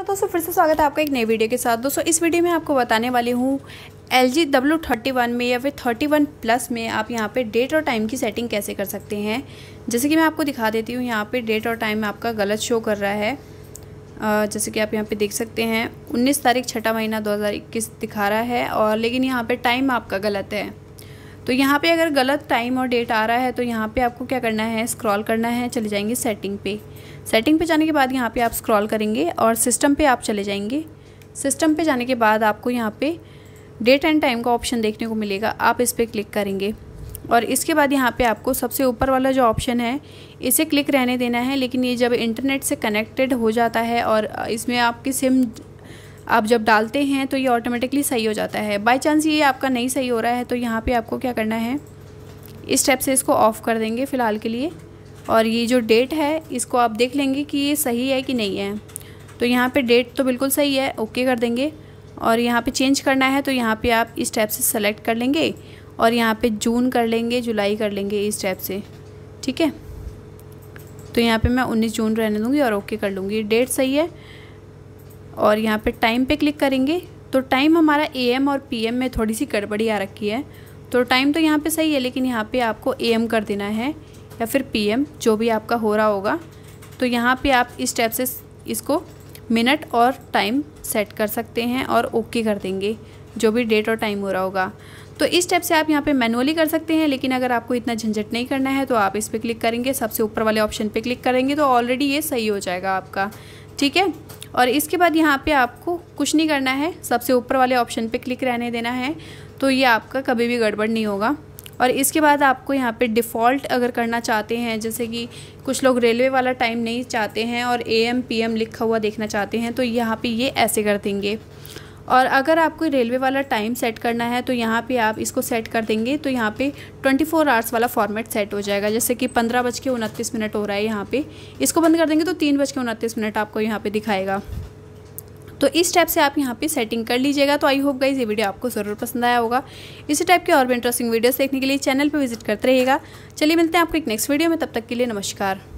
तो दोस्तों फिर से स्वागत है आपका एक नए वीडियो के साथ दोस्तों इस वीडियो में आपको बताने वाली हूँ L G W thirty one में या फिर थर्टी वन प्लस में आप यहाँ पे डेट और टाइम की सेटिंग कैसे कर सकते हैं जैसे कि मैं आपको दिखा देती हूँ यहाँ पे डेट और टाइम आपका गलत शो कर रहा है जैसे कि आप यहाँ पे देख सकते हैं उन्नीस तारीख छठा महीना दो दिखा रहा है और लेकिन यहाँ पर टाइम आपका गलत है तो यहाँ पे अगर गलत टाइम और डेट आ रहा है तो यहाँ पे आपको क्या करना है स्क्रॉल करना है चले जाएंगे सेटिंग पे सेटिंग पे जाने के बाद यहाँ पे आप स्क्रॉल करेंगे और सिस्टम पे आप चले जाएंगे सिस्टम पे जाने के बाद आपको यहाँ पे डेट एंड टाइम का ऑप्शन देखने को मिलेगा आप इस पर क्लिक करेंगे और इसके बाद यहाँ पे आपको सबसे ऊपर वाला जो ऑप्शन है इसे क्लिक रहने देना है लेकिन ये जब इंटरनेट से कनेक्टेड हो जाता है और इसमें आपकी सिम आप जब डालते हैं तो ये ऑटोमेटिकली सही हो जाता है बाई चांस ये आपका नहीं सही हो रहा है तो यहाँ पर आपको क्या करना है इस स्टेप से इसको ऑफ़ कर देंगे फ़िलहाल के लिए और ये जो डेट है इसको आप देख लेंगे कि ये सही है कि नहीं है तो यहाँ पे डेट तो बिल्कुल सही है ओके कर देंगे और यहाँ पे चेंज करना है तो यहाँ पे आप इस टाइप से सेलेक्ट कर लेंगे और यहाँ पे जून कर लेंगे जुलाई कर लेंगे इस टाइप से ठीक है तो यहाँ पे मैं 19 जून रहने दूँगी और ओके कर लूँगी डेट सही है और यहाँ पे टाइम पे क्लिक करेंगे तो टाइम हमारा एम और पीएम में थोड़ी सी गड़बड़ी आ रखी है तो टाइम तो यहाँ पे सही है लेकिन यहाँ पे आपको एम कर देना है या फिर पीएम जो भी आपका हो रहा होगा तो यहाँ पे आप इस टैब से इसको मिनट और टाइम सेट कर सकते हैं और ओके कर देंगे जो भी डेट और टाइम हो रहा होगा तो इस स्टेप से आप यहाँ पे मैनुअली कर सकते हैं लेकिन अगर आपको इतना झंझट नहीं करना है तो आप इस पर क्लिक करेंगे सबसे ऊपर वाले ऑप्शन पे क्लिक करेंगे तो ऑलरेडी ये सही हो जाएगा आपका ठीक है और इसके बाद यहाँ पे आपको कुछ नहीं करना है सबसे ऊपर वाले ऑप्शन पे क्लिक रहने देना है तो ये आपका कभी भी गड़बड़ नहीं होगा और इसके बाद आपको यहाँ पे डिफ़ॉल्ट अगर करना चाहते हैं जैसे कि कुछ लोग रेलवे वाला टाइम नहीं चाहते हैं और ए एम पी एम लिखा हुआ देखना चाहते हैं तो यहाँ पे ये ऐसे कर देंगे और अगर आपको रेलवे वाला टाइम सेट करना है तो यहाँ पे आप इसको सेट कर देंगे तो यहाँ पे 24 आवर्स वाला फॉर्मेट सेट हो जाएगा जैसे कि पंद्रह बज के उनतीस मिनट हो रहा है यहाँ पे इसको बंद कर देंगे तो तीन बज के उनतीस मिनट आपको यहाँ पे दिखाएगा तो इस टाइप से आप यहाँ पे सेटिंग कर लीजिएगा तो आई होप गाइज ये वीडियो आपको ज़रूर पसंद आया होगा इसी टाइप के और भी इंटरेस्टिंग वीडियोज़ देखने के लिए चैनल पर विजिट करते रहिएगा चलिए मिलते हैं आपको एक नेक्स्ट वीडियो में तब तक के लिए नमस्कार